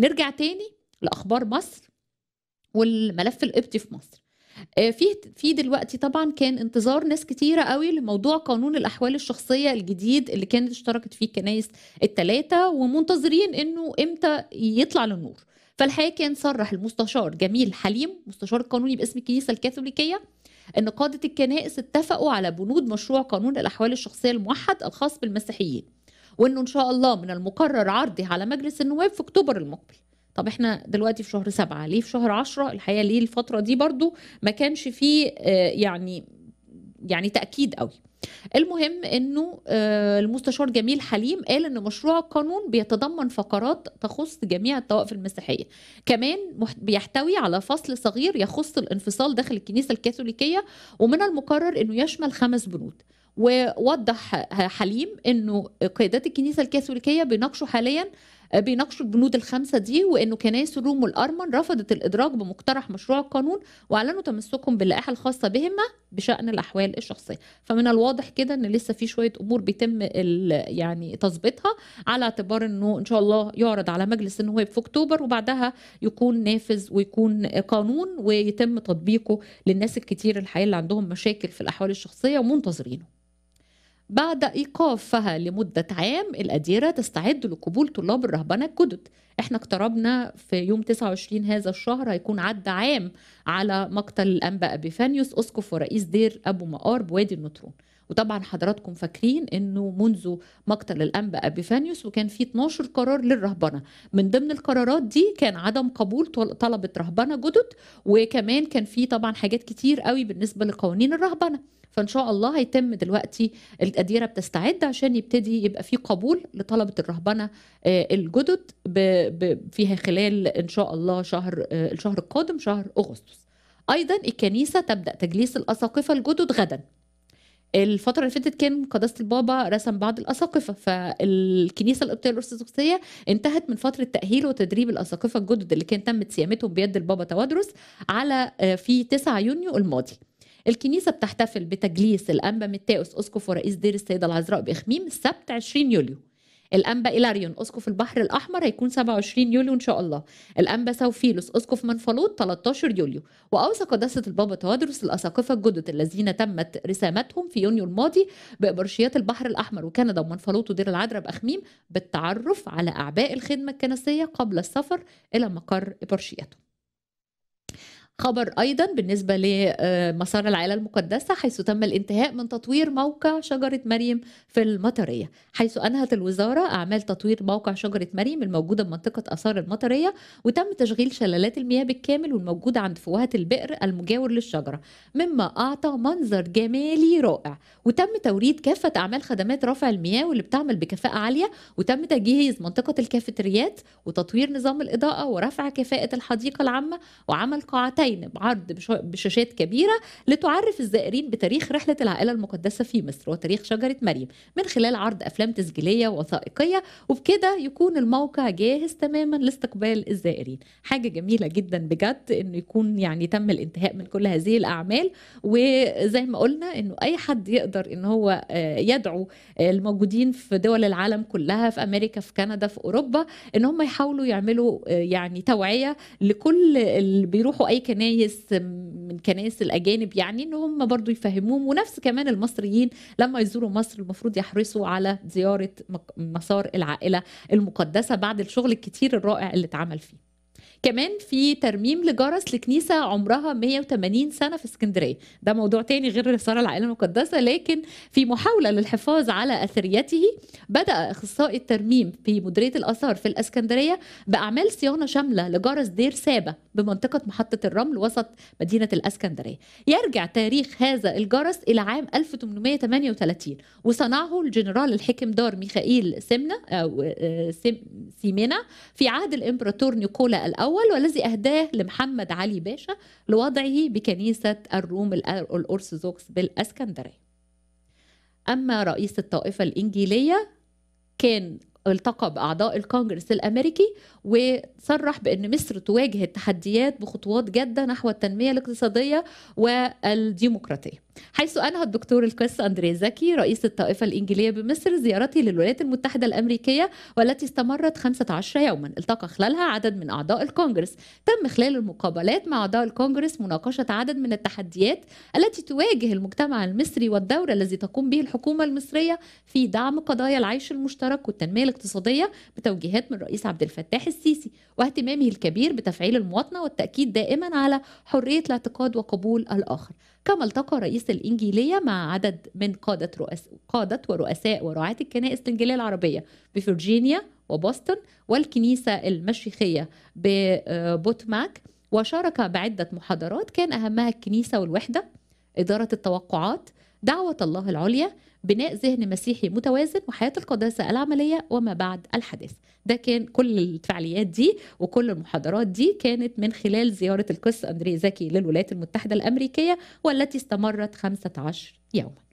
نرجع تاني لاخبار مصر والملف القبطي في مصر آه، في في دلوقتي طبعا كان انتظار ناس كتيره قوي لموضوع قانون الاحوال الشخصيه الجديد اللي كانت اشتركت فيه الكنائس الثلاثه ومنتظرين انه امتى يطلع للنور فالحقيقه كان صرح المستشار جميل حليم مستشار قانوني باسم الكنيسه الكاثوليكيه ان قاده الكنائس اتفقوا على بنود مشروع قانون الاحوال الشخصيه الموحد الخاص بالمسيحيين وانه ان شاء الله من المقرر عرضه على مجلس النواب في اكتوبر المقبل طب احنا دلوقتي في شهر سبعة ليه في شهر عشرة الحقيقة ليه الفترة دي برضو ما كانش فيه آه، يعني يعني تأكيد قوي المهم انه آه، المستشار جميل حليم قال ان مشروع القانون بيتضمن فقرات تخص جميع الطوائف المسيحيه كمان بيحتوي على فصل صغير يخص الانفصال داخل الكنيسه الكاثوليكيه ومن المقرر انه يشمل خمس بنود ووضح حليم انه قيادات الكنيسه الكاثوليكيه بيناقشوا حاليا آه، بيناقشوا البنود الخمسه دي وانه كنائس الروم والارمن رفضت الادراج بمقترح مشروع القانون واعلنوا تمسكهم باللائحه الخاصه بهما بشان الاحوال الشخصيه فمن الواضح كده ان لسه في شويه امور بيتم يعني تظبيطها على اعتبار انه ان شاء الله يعرض على مجلس النواب في اكتوبر وبعدها يكون نافذ ويكون قانون ويتم تطبيقه للناس الكتير الحقيقه اللي عندهم مشاكل في الاحوال الشخصيه ومنتظرينه بعد ايقافها لمده عام الاديره تستعد لقبول طلاب الرهبنه الجدد احنا اقتربنا في يوم 29 هذا الشهر هيكون عدى عام على مقتل الانبا ابيفانيوس اسقف ورئيس دير ابو مقار بوادي النطرون وطبعا حضراتكم فاكرين انه منذ مقتل الانبا ابيفانيوس وكان في 12 قرار للرهبنه من ضمن القرارات دي كان عدم قبول طلبه رهبنه جدد وكمان كان في طبعا حاجات كتير قوي بالنسبه لقوانين الرهبنه فان شاء الله هيتم دلوقتي الاديره بتستعد عشان يبتدي يبقى في قبول لطلبه الرهبنه آه، الجدد فيها خلال ان شاء الله شهر آه، الشهر القادم شهر اغسطس ايضا الكنيسه تبدا تجليس الاساقفه الجدد غدا الفتره اللي فاتت كان قداسه البابا رسم بعض الاساقفه فالكنيسه القبطيه الارثوذكسيه انتهت من فتره تاهيل وتدريب الاساقفه الجدد اللي كان تمت صيامتهم بيد البابا توادرس على آه، في 9 يونيو الماضي الكنيسة بتحتفل بتجليس الأنبا متاوس أسقف ورئيس دير السيدة العذراء بإخميم السبت 20 يوليو الانبا إيلاريون اسقف البحر الاحمر هيكون 27 يوليو ان شاء الله الانبا سوفيلوس اسقف منفلوط 13 يوليو واوصى قداسه البابا توادروس الاساقفه الجدد الذين تمت رسامتهم في يونيو الماضي بابرشيات البحر الاحمر وكندا ومنفلوط ودير العذراء باخميم بالتعرف على اعباء الخدمه الكنسيه قبل السفر الى مقر ابرشياتهم خبر أيضا بالنسبة لمسار آه، العائلة المقدسة حيث تم الانتهاء من تطوير موقع شجرة مريم في المطرية حيث أنهت الوزارة أعمال تطوير موقع شجرة مريم الموجودة بمنطقة آثار المطرية وتم تشغيل شلالات المياه بالكامل والموجودة عند فوهة البئر المجاور للشجرة مما أعطى منظر جمالي رائع وتم توريد كافة أعمال خدمات رفع المياه واللي بتعمل بكفاءة عالية وتم تجهيز منطقة الكافتريات وتطوير نظام الإضاءة ورفع كفاءة الحديقة العامة وعمل قاعتين العين بعرض بشاشات كبيرة لتعرف الزائرين بتاريخ رحلة العائلة المقدسة في مصر وتاريخ شجرة مريم من خلال عرض أفلام تسجيلية ووثائقية وبكده يكون الموقع جاهز تماما لاستقبال الزائرين حاجة جميلة جدا بجد إنه يكون يعني تم الانتهاء من كل هذه الأعمال وزي ما قلنا إنه أي حد يقدر إن هو آه، يدعو آه، الموجودين في دول العالم كلها في أمريكا في كندا في أوروبا إن هم يحاولوا يعملوا آه، يعني توعية لكل اللي بيروحوا أي كنايس من كنايس الاجانب يعني ان هم برضو يفهموهم ونفس كمان المصريين لما يزوروا مصر المفروض يحرصوا على زياره مسار العائله المقدسه بعد الشغل الكتير الرائع اللي اتعمل فيه كمان في ترميم لجرس لكنيسه عمرها 180 سنه في اسكندريه ده موضوع تاني غير رساله العائله المقدسه لكن في محاوله للحفاظ على اثريته بدا اخصائي الترميم في مديريه الاثار في الاسكندريه باعمال صيانه شامله لجرس دير سابه بمنطقه محطه الرمل وسط مدينه الاسكندريه يرجع تاريخ هذا الجرس الى عام 1838 وصنعه الجنرال الحكم دار ميخائيل سمنه او آه، سيمينا في عهد الامبراطور نيكولا الاول الأول والذي أهداه لمحمد علي باشا لوضعه بكنيسة الروم الأرثوذكس بالأسكندرية أما رئيس الطائفة الإنجيلية كان التقى بأعضاء الكونغرس الأمريكي وصرح بأن مصر تواجه التحديات بخطوات جادة نحو التنمية الاقتصادية والديمقراطية حيث أنهى الدكتور القس أندري زكي رئيس الطائفة الإنجيلية بمصر زيارته للولايات المتحدة الأمريكية والتي استمرت 15 يوما التقى خلالها عدد من أعضاء الكونغرس تم خلال المقابلات مع أعضاء الكونغرس مناقشة عدد من التحديات التي تواجه المجتمع المصري والدور الذي تقوم به الحكومة المصرية في دعم قضايا العيش المشترك والتنمية الاقتصادية بتوجيهات من الرئيس عبد الفتاح السيسي واهتمامه الكبير بتفعيل المواطنة والتأكيد دائما على حرية الاعتقاد وقبول الآخر كما التقى رئيس الإنجيلية مع عدد من قادة رؤس قادة ورؤساء ورعاة الكنائس الإنجيلية العربية بفرجينيا وبوسطن والكنيسة المشيخية ببوتماك آه، وشارك بعدة محاضرات كان أهمها الكنيسة والوحدة إدارة التوقعات دعوة الله العليا بناء ذهن مسيحي متوازن وحياة القداسة العملية وما بعد الحداثة ده كان كل الفعاليات دي وكل المحاضرات دي كانت من خلال زيارة القس أندري زكي للولايات المتحدة الأمريكية والتي استمرت 15 يوماً